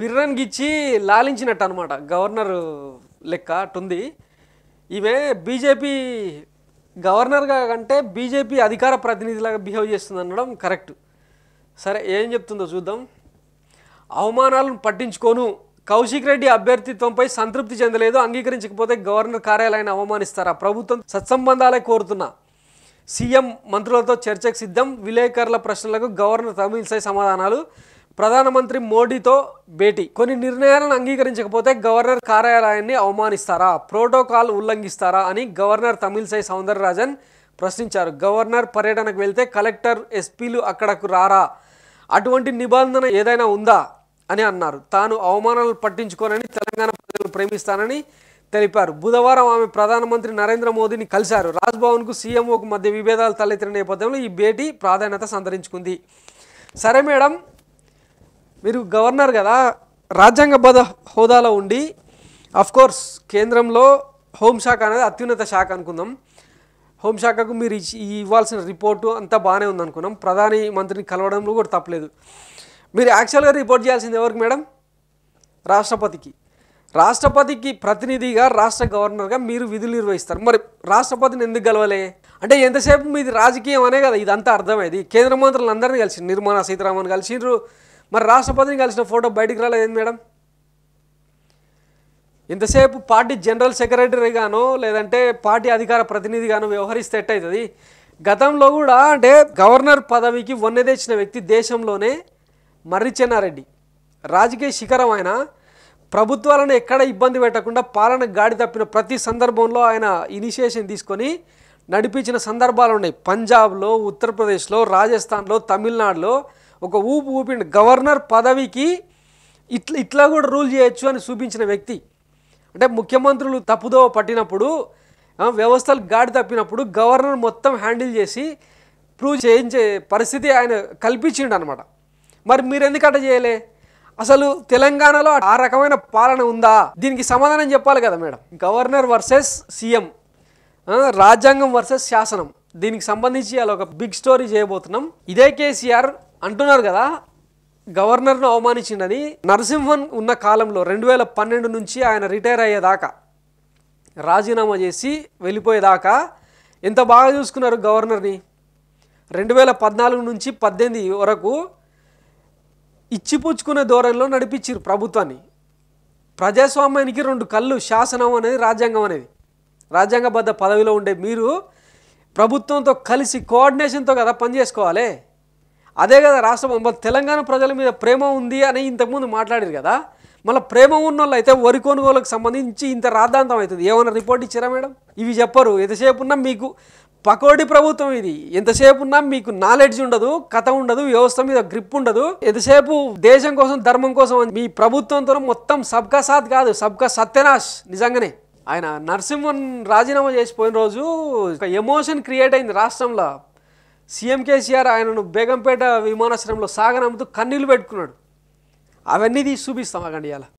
పిర్రన్కి ఇచ్చి లాలించినట్టు అనమాట గవర్నర్ లెక్క అట్టుంది ఈమె బీజేపీ గవర్నర్గా కంటే బీజేపీ అధికార ప్రతినిధిలాగా బిహేవ్ చేస్తుంది అనడం కరెక్ట్ సరే ఏం చెప్తుందో చూద్దాం అవమానాలను పట్టించుకోను కౌశిక్ రెడ్డి అభ్యర్థిత్వంపై సంతృప్తి చెందలేదు అంగీకరించకపోతే గవర్నర్ కార్యాలయాన్ని అవమానిస్తారా ప్రభుత్వం సత్సంబంధాలే కోరుతున్నా సీఎం మంత్రులతో చర్చకు సిద్ధం విలేకరుల ప్రశ్నలకు గవర్నర్ తమిళిసై సమాధానాలు ప్రధానమంత్రి మోడీతో భేటీ కొన్ని నిర్ణయాలను అంగీకరించకపోతే గవర్నర్ కార్యాలయాన్ని అవమానిస్తారా ప్రోటోకాల్ ఉల్లంఘిస్తారా అని గవర్నర్ తమిళసై సౌందరరాజన్ ప్రశ్నించారు గవర్నర్ పర్యటనకు వెళ్తే కలెక్టర్ ఎస్పీలు అక్కడకు రారా అటువంటి నిబంధన ఏదైనా ఉందా అని అన్నారు తాను అవమానాలు పట్టించుకోనని తెలంగాణ ప్రజలు ప్రేమిస్తానని తెలిపారు బుధవారం ఆమె ప్రధానమంత్రి నరేంద్ర మోదీని కలిశారు రాజ్భవన్కు సీఎంఓకు మధ్య విభేదాలు తలెత్తిన నేపథ్యంలో ఈ భేటీ ప్రాధాన్యత సంతరించుకుంది సరే మేడం మీరు గవర్నర్ కదా రాజ్యాంగబద్ధ హోదాలో ఉండి కోర్స్ కేంద్రంలో హోంశాఖ అనేది అత్యున్నత శాఖ అనుకుందాం హోంశాఖకు మీరు ఇవ్వాల్సిన రిపోర్టు అంతా బాగానే ఉందనుకున్నాం ప్రధాని మంత్రిని కలవడంలో కూడా తప్పలేదు మీరు యాక్చువల్గా రిపోర్ట్ చేయాల్సింది ఎవరికి మేడం రాష్ట్రపతికి రాష్ట్రపతికి ప్రతినిధిగా రాష్ట్ర గవర్నర్గా మీరు విధులు నిర్వహిస్తారు మరి రాష్ట్రపతిని ఎందుకు గెలవలే అంటే ఎంతసేపు మీది రాజకీయం అనే కదా ఇదంతా అర్థమైంది కేంద్ర మంత్రులందరినీ కలిసి నిర్మలా సీతారామన్ కలిసిండ్రు మరి రాష్ట్రపతిని కలిసిన ఫోటో బయటికి రాలేదు మేడం ఇంతసేపు పార్టీ జనరల్ సెక్రటరీగానో లేదంటే పార్టీ అధికార ప్రతినిధిగానో వ్యవహరిస్తే ఎట్టయితుంది గతంలో కూడా అంటే గవర్నర్ పదవికి వన్నెదేచిన వ్యక్తి దేశంలోనే మర్రి చెన్నారెడ్డి రాజకీయ శిఖరం ఆయన ప్రభుత్వాలను ఎక్కడ ఇబ్బంది పెట్టకుండా పాలన గాడి తప్పిన ప్రతి సందర్భంలో ఆయన ఇనిషియేషన్ తీసుకొని నడిపించిన సందర్భాలు ఉన్నాయి పంజాబ్లో ఉత్తరప్రదేశ్లో రాజస్థాన్లో తమిళనాడులో ఒక ఊపు ఊపిండు గవర్నర్ పదవికి ఇట్లా ఇట్లా కూడా రూల్ చేయొచ్చు అని చూపించిన వ్యక్తి అంటే ముఖ్యమంత్రులు తప్పుదో పట్టినప్పుడు వ్యవస్థలు గాడి తప్పినప్పుడు గవర్నర్ మొత్తం హ్యాండిల్ చేసి ప్రూవ్ చేయించే పరిస్థితి ఆయన కల్పించిండు అనమాట మరి మీరు ఎందుకు అట చేయలే అసలు తెలంగాణలో ఆ రకమైన పాలన ఉందా దీనికి సమాధానం చెప్పాలి కదా మేడం గవర్నర్ వర్సెస్ సీఎం రాజ్యాంగం వర్సెస్ శాసనం దీనికి సంబంధించి అలా ఒక బిగ్ స్టోరీ చేయబోతున్నాం ఇదే కేసీఆర్ అంటున్నారు కదా గవర్నర్ను అవమానించిందని నరసింహన్ ఉన్న కాలంలో రెండు వేల పన్నెండు నుంచి ఆయన రిటైర్ అయ్యేదాకా రాజీనామా చేసి వెళ్ళిపోయేదాకా ఎంత బాగా చూసుకున్నారు గవర్నర్ని రెండు వేల పద్నాలుగు నుంచి పద్దెనిమిది వరకు ఇచ్చిపుచ్చుకునే ధోరణిలో నడిపించారు ప్రభుత్వాన్ని ప్రజాస్వామ్యానికి రెండు కళ్ళు శాసనం అనేది రాజ్యాంగం అనేది రాజ్యాంగబద్ధ పదవిలో ఉండే మీరు ప్రభుత్వంతో కలిసి కోఆర్డినేషన్తో కదా పనిచేసుకోవాలి అదే కదా రాష్ట్రం తెలంగాణ ప్రజల మీద ప్రేమ ఉంది అని ఇంతకుముందు మాట్లాడారు కదా మళ్ళీ ప్రేమ ఉన్న వాళ్ళు అయితే వరి కొనుగోలుకు సంబంధించి ఇంత రాద్ధాంతం అవుతుంది ఏమైనా రిపోర్ట్ ఇచ్చారా మేడం ఇవి చెప్పరు ఎంతసేపు ఉన్నా మీకు పకోడి ప్రభుత్వం ఇది ఎంతసేపు ఉన్నా మీకు నాలెడ్జ్ ఉండదు కథ ఉండదు వ్యవస్థ మీద గ్రిప్ ఉండదు ఎంతసేపు దేశం కోసం ధర్మం కోసం మీ ప్రభుత్వంతో మొత్తం సబ్కా సాత్ కాదు సబ్కా సత్యనాష్ నిజంగానే ఆయన నరసింహన్ రాజీనామా చేసిపోయిన రోజు ఒక ఎమోషన్ క్రియేట్ అయింది రాష్ట్రంలో సీఎం కేసీఆర్ ఆయనను బేగంపేట విమానాశ్రయంలో సాగనమ్ముతూ కన్నీళ్లు పెట్టుకున్నాడు అవన్నీ తీసి చూపిస్తాం అగండి ఇలా